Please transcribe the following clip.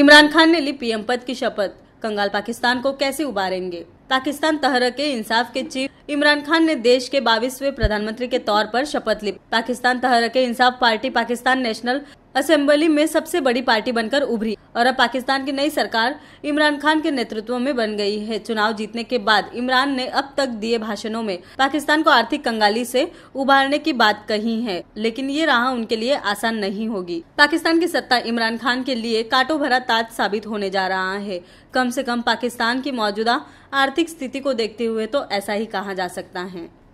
इमरान खान ने ली पीएम पद की शपथ कंगाल पाकिस्तान को कैसे उबारेंगे पाकिस्तान तहरक इंसाफ के चीफ इमरान खान ने देश के बाईसवे प्रधानमंत्री के तौर पर शपथ ली Pakistan Tehreek Insaf party Pakistan national assembly में सबसे बड़ी पार्टी बनकर उभरी और अब पाकिस्तान की नई सरकार इमरान खान के नेतृत्व में बन गई है चुनाव जीतने के बाद इमरान ने अब तक दिए भाषणों में पाकिस्तान को आर्थिक कंगाली से उभारने की बात कही है लेकिन ये राह उनके लिए आसान नहीं होगी पाकिस्तान की सत्ता इमरान खान के लिए काटो भरा ताज साबित होने जा रहा है कम से कम पाकिस्तान की मौजूदा आर्थिक स्थिति को देखते हुए तो ऐसा ही कहा जा सकता है